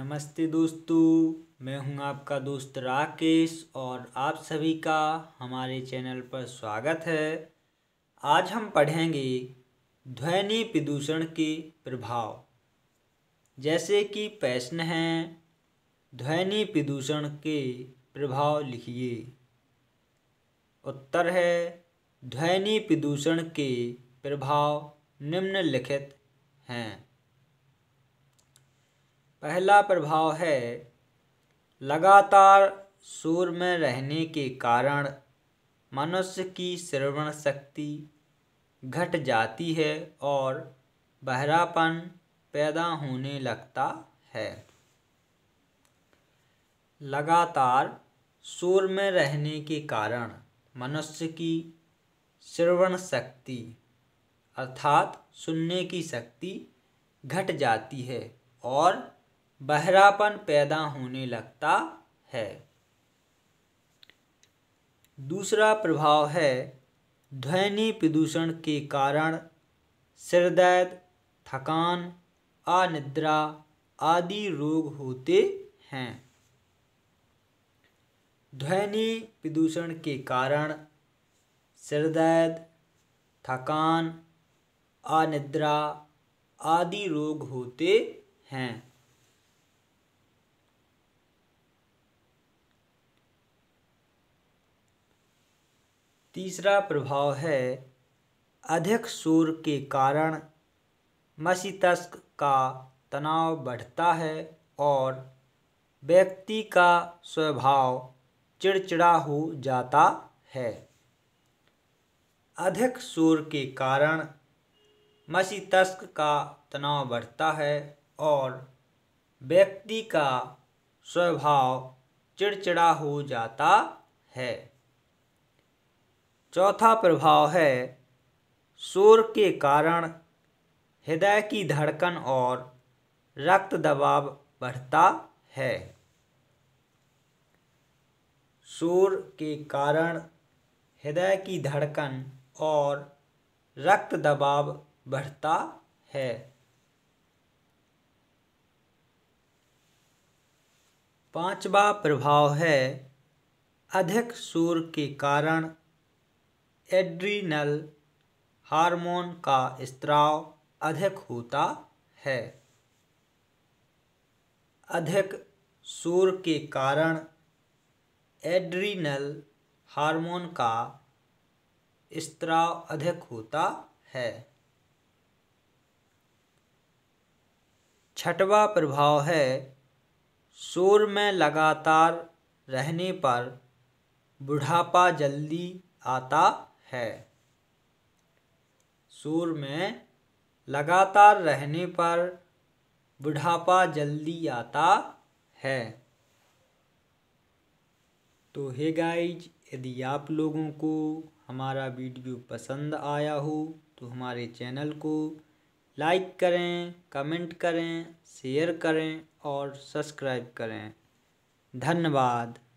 नमस्ते दोस्तों मैं हूं आपका दोस्त राकेश और आप सभी का हमारे चैनल पर स्वागत है आज हम पढ़ेंगे ध्वनि प्रदूषण के प्रभाव जैसे कि प्रश्न हैं ध्वनि प्रदूषण के प्रभाव लिखिए उत्तर है ध्वनि प्रदूषण के प्रभाव निम्नलिखित हैं पहला प्रभाव है लगातार सूर में रहने के कारण मनुष्य की श्रवण शक्ति घट जाती है और बहरापन पैदा होने लगता है लगातार सूर में रहने के कारण मनुष्य की श्रवण शक्ति अर्थात सुनने की शक्ति घट जाती है और बहरापन पैदा होने लगता है दूसरा प्रभाव है ध्वनि प्रदूषण के कारण सिरदर्द थकान अनिद्रा आदि रोग होते हैं ध्वनि प्रदूषण के कारण सिरदर्द थकान अनिद्रा आदि रोग होते हैं तीसरा प्रभाव है अधिक शोर के कारण मस्तिष्क का तनाव बढ़ता है और व्यक्ति का स्वभाव चिड़चिड़ा हो जाता है अधिक शोर के कारण मस्तिष्क का तनाव बढ़ता है और व्यक्ति का स्वभाव चिड़चिड़ा हो जाता है चौथा प्रभाव है शोर के कारण हृदय की धड़कन और रक्त दबाव बढ़ता है शोर के कारण हृदय की धड़कन और रक्त दबाव बढ़ता है पांचवा प्रभाव है अधिक शोर के कारण एड्रीनल हार्मोन का स्त्राव अधिक होता है अधिक शोर के कारण एड्रीनल हार्मोन का स्त्राव अधिक होता है छठवा प्रभाव है शोर में लगातार रहने पर बुढ़ापा जल्दी आता है सूर में लगातार रहने पर बुढ़ापा जल्दी आता है तो हे गाइज यदि आप लोगों को हमारा वीडियो पसंद आया हो तो हमारे चैनल को लाइक करें कमेंट करें शेयर करें और सब्सक्राइब करें धन्यवाद